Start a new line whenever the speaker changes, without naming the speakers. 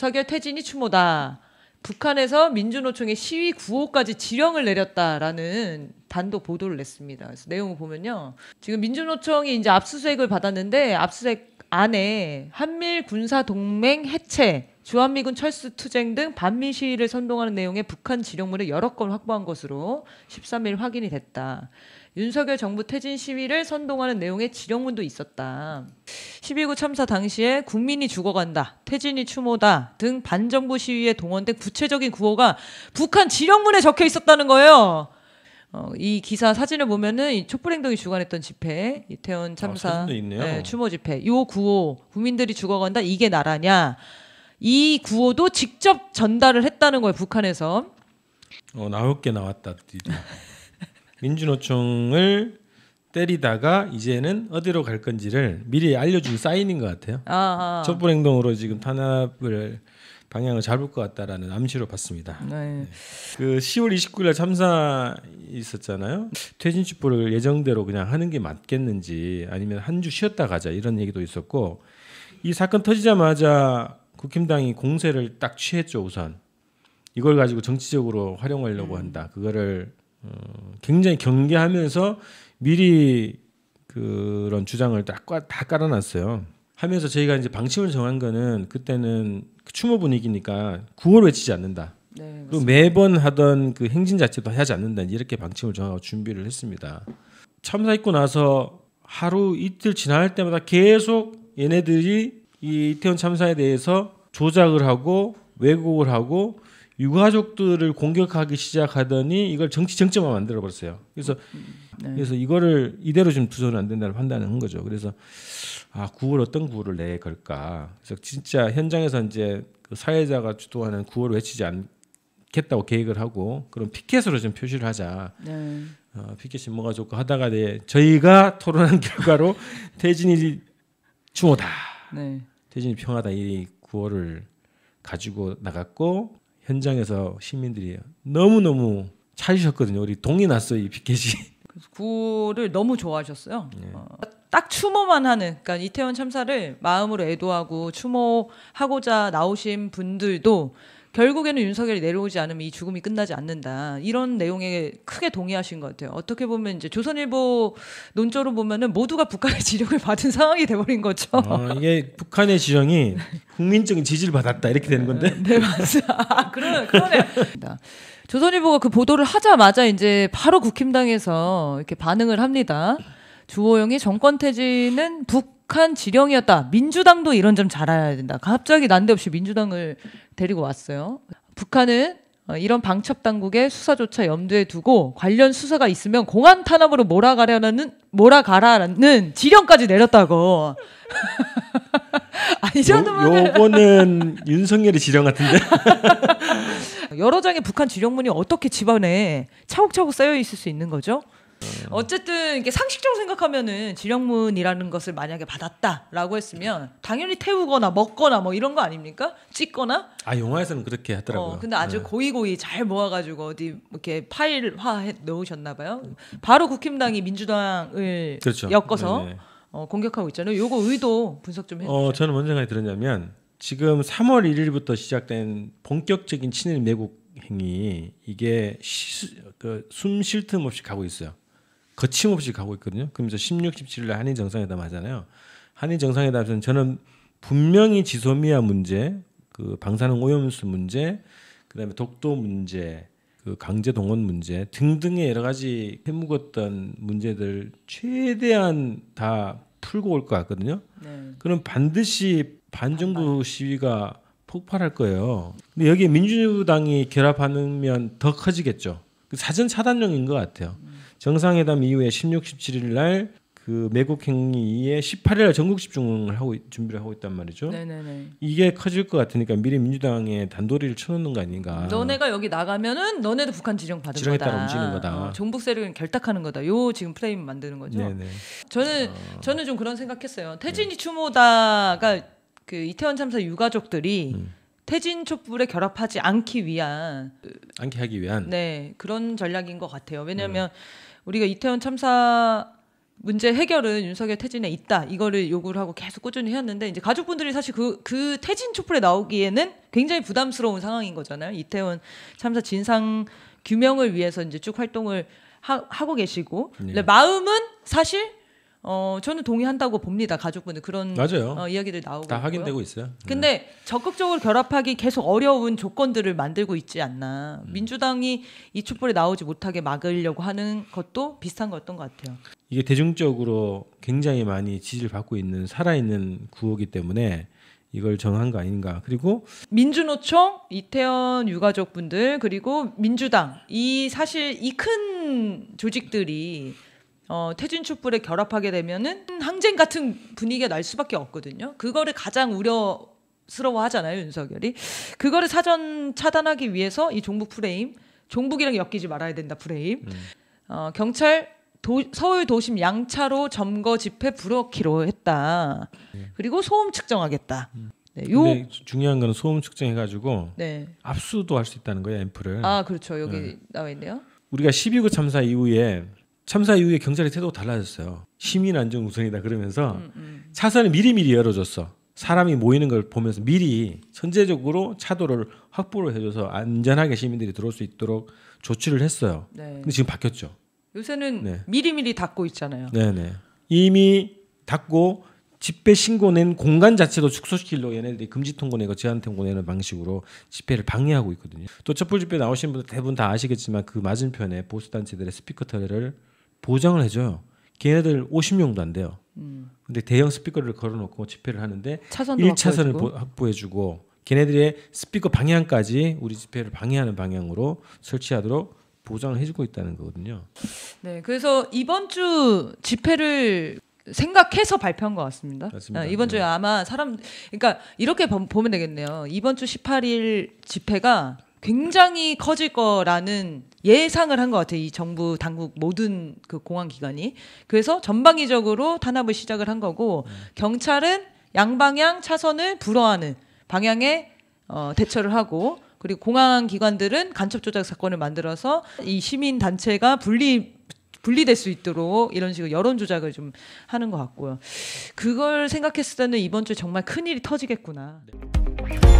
서열 태진이 추모다. 북한에서 민주노총의 시위 구호까지 지령을 내렸다라는 단독 보도를 냈습니다. 그래서 내용을 보면요. 지금 민주노총이 이제 압수수색을 받았는데 압수수색 안에 한밀 군사 동맹 해체, 주한미군 철수 투쟁 등 반미 시위를 선동하는 내용의 북한 지령물을 여러 건 확보한 것으로 13일 확인이 됐다. 윤석열 정부 퇴진 시위를 선동하는 내용의 지령문도 있었다. 12구 참사 당시에 국민이 죽어간다, 퇴진이 추모다 등 반정부 시위에 동원된 구체적인 구호가 북한 지령문에 적혀 있었다는 거예요. 어, 이 기사 사진을 보면은 이 촛불행동이 주관했던 집회, 이태원 아, 참사, 아, 네, 추모 집회, 요 구호 국민들이 죽어간다 이게 나라냐 이 구호도 직접 전달을 했다는 거예요 북한에서.
어 나올 게 나왔다. 민주노총을 때리다가 이제는 어디로 갈 건지를 미리 알려준 사인인 것 같아요. 아하. 아. 촛불 행동으로 지금 탄압을 방향을 잡을 것 같다라는 암시로 봤습니다. 네. 네. 그 10월 29일 참사 있었잖아요. 퇴진 축보를 예정대로 그냥 하는 게 맞겠는지 아니면 한 주 쉬었다 가자 이런 얘기도 있었고 이 사건 터지자마자 국힘당이 공세를 딱 취했죠 우선 이걸 가지고 정치적으로 활용하려고 음. 한다. 그거를 어, 굉장히 경계하면서 미리 그런 주장을 딱다 깔아놨어요. 하면서 저희가 이제 방침을 정한 거는 그때는 그 추모 분위기니까 구호를 외치지 않는다. 네, 그리고 매번 하던 그 행진 자체도 하지 않는다. 이렇게 방침을 정하고 준비를 했습니다. 참사 있고 나서 하루 이틀 지날 때마다 계속 얘네들이 이 이태원 참사에 대해서 조작을 하고 왜곡을 하고 유가족들을 공격하기 시작하더니 이걸 정치 정점화 만들어 버렸어요. 그래서 음. 네. 그래서 이거를 이대로 좀 두서는 안 된다는 판단을 한 거죠. 그래서 아 구호를 어떤 구호를 내 걸까? 그래서 진짜 현장에서 이제 그 사회자가 주도하는 구호를 외치지 않겠다고 계획을 하고 그런 피켓으로 좀 표시를 하자. 네. 어, 피켓이 뭐가 좋고 하다가 네, 저희가 토론한 결과로 대진이 중호다. 네. 태진이 평화다 이 구호를 가지고 나갔고 현장에서 시민들이 너무 너무 찾으셨거든요. 우리 동이 났어 이 피켓이.
구를 너무 좋아하셨어요. 네. 어, 딱 추모만 하는, 그러니까 이태원 참사를 마음으로 애도하고 추모하고자 나오신 분들도 결국에는 윤석열이 내려오지 않으면 이 죽음이 끝나지 않는다. 이런 내용에 크게 동의하신 것 같아요. 어떻게 보면 이제 조선일보 논조로 보면은 모두가 북한의
지령을 받은 상황이 돼버린 거죠. 아, 이게 북한의 지령이 국민적인 지지를 받았다 이렇게 되는 건데. 네 맞아. 아, 그러
그러네. 조선일보가 그 보도를 하자마자 이제 바로 국힘당에서 이렇게 반응을 합니다. 주호영이 정권 퇴진은 북한 지령이었다. 민주당도 이런 점 잘 알아야 된다. 갑자기 난데없이 민주당을 데리고 왔어요. 북한은 어, 이런 방첩 당국의 수사조차 염두에 두고 관련 수사가 있으면 공안 탄압으로 몰아가려는 몰아가라는 지령까지 내렸다고.
아니잖아. 요거는 윤석열의 지령 같은데.
여러 장의 북한 지령문이 어떻게 집안에 차곡차곡 쌓여 있을 수 있는 거죠? 어쨌든 이게 상식적으로 생각하면은 지령문이라는 것을 만약에 받았다라고 했으면 당연히 태우거나 먹거나 뭐 이런 거 아닙니까? 찍거나?
아 영화에서는 그렇게 하더라고요. 어, 근데 아주 네.
고이 고이 잘 모아가지고 어디 이렇게 파일화해 으셨나봐요 바로 국힘당이 민주당을 그렇죠. 엮어서 네, 네. 어, 공격하고 있잖아요. 요거 의도 분석 좀 해주세요. 어,
저는 뭔 생각이 들었냐면 지금 3월 1일부터 시작된 본격적인 친일 매국 행위 이게 그 숨 쉴 틈 없이 가고 있어요. 거침없이 가고 있거든요. 그러면서 16, 1 7일 한일 정상회담 하잖아요. 한일 정상회담에서 저는 분명히 지소미아 문제, 그 방사능 오염수 문제, 그다음에 독도 문제, 그 강제 동원 문제 등등의 여러 가지 해묵었던 문제들 최대한 다 풀고 올 것 같거든요. 네. 그럼 반드시 반정부 아, 네. 시위가 폭발할 거예요. 근데 여기에 민주당이 결합하면 더 커지겠죠. 그 사전 차단령인 것 같아요. 음. 정상회담 이후에 16, 17일 날그 매국 행위에 18일 전국 집중을 하고 준비를 하고 있단 말이죠. 네네네. 이게 커질 것 같으니까 미리 민주당에 단도리를 쳐놓는 거 아닌가. 너네가
여기 나가면은 너네도 북한 지령 받은 지령에 거다. 따라 움직이는 거다. 어, 종북 세력은 결탁하는 거다. 요 지금 프레임 만드는 거죠. 네네. 저는 어... 저는 좀 그런 생각했어요. 태진이 추모다가 그 이태원 참사 유가족들이 음. 태진 촛불에 결합하지 않기 위한
않게 하기 위한
네 그런 전략인 것 같아요. 왜냐하면 음. 우리가 이태원 참사 문제 해결은 윤석열 태진에 있다 이거를 요구를 하고 계속 꾸준히 했는데 이제 가족분들이 사실 그그 그 태진 촛불에 나오기에는 굉장히 부담스러운 상황인 거잖아요. 이태원 참사 진상 규명을 위해서 이제 쭉 활동을 하, 고 계시고 네. 근데 마음은 사실 어 저는 동의한다고 봅니다 가족분들 그런 맞아요. 어, 이야기들 나오고 다 있고요. 확인되고 있어요. 네. 근데 적극적으로 결합하기 계속 어려운 조건들을 만들고 있지 않나 음. 민주당이 이 촛불에 나오지 못하게 막으려고 하는 것도 비슷한 거였던 것 같아요.
이게 대중적으로 굉장히 많이 지지를 받고 있는 살아있는 구호기 때문에 이걸 정한 거 아닌가 그리고
민주노총 이태원 유가족분들 그리고 민주당 이 사실 이 큰 조직들이 어, 태진 촛불에 결합하게 되면은 항쟁 같은 분위기가 날 수밖에 없거든요. 그거를 가장 우려 스러워하잖아요 윤석열이 그거를 사전 차단하기 위해서 이 종북 프레임 종북이랑 엮이지 말아야 된다 프레임 음. 어, 경찰 도, 서울 도심 양차로 점거 집회 불어키로 했다 네. 그리고 소음 측정하겠다 음.
네, 요 중요한 건 소음 측정해가지고 네. 압수도 할 수 있다는 거예요 앰플을아 그렇죠 여기 네. 나와 있네요 우리가 12구 참사 이후에 참사 이후에 경찰의 태도가 달라졌어요. 시민 안전 우선이다 그러면서 음, 음. 차선을 미리미리 열어줬어. 사람이 모이는 걸 보면서 미리 선제적으로 차도를 확보를 해줘서 안전하게 시민들이 들어올 수 있도록 조치를 했어요. 네. 근데 지금 바뀌었죠.
요새는 네. 미리미리 닫고 있잖아요.
네네. 네. 이미 닫고 집회 신고 낸 공간 자체도 축소시키려고 얘네들이 금지 통고 내고 제한 통고 내는 방식으로 집회를 방해하고 있거든요. 또 촛불 집회 나오신 분들 대부분 다 아시겠지만 그 맞은편에 보수단체들의 스피커 터널을 보장을 해줘요. 걔네들 50명도 안 돼요. 음. 근데 대형 스피커를 걸어놓고 집회를 하는데 1차선을 확보해주고. 확보해주고 걔네들의 스피커 방향까지 우리 집회를 방해하는 방향으로 설치하도록 보장을 해주고 있다는 거거든요.
네, 그래서 이번 주 집회를 생각해서 발표한 것 같습니다. 맞습니다. 어, 이번 주에 네. 아마 사람, 그러니까 이렇게 보면 되겠네요. 이번 주 18일 집회가 굉장히 커질 거라는 예상을 한 것 같아요. 이 정부 당국 모든 그 공안 기관이. 그래서 전방위적으로 탄압을 시작을 한 거고 경찰은 양방향 차선을 불허하는 방향의 어, 대처를 하고 그리고 공항 기관들은 간첩 조작 사건을 만들어서 이 시민 단체가 분리 분리될 수 있도록 이런 식으로 여론 조작을 좀 하는 것 같고요. 그걸 생각했을 때는 이번 주에 정말 큰 일이 터지겠구나. 네.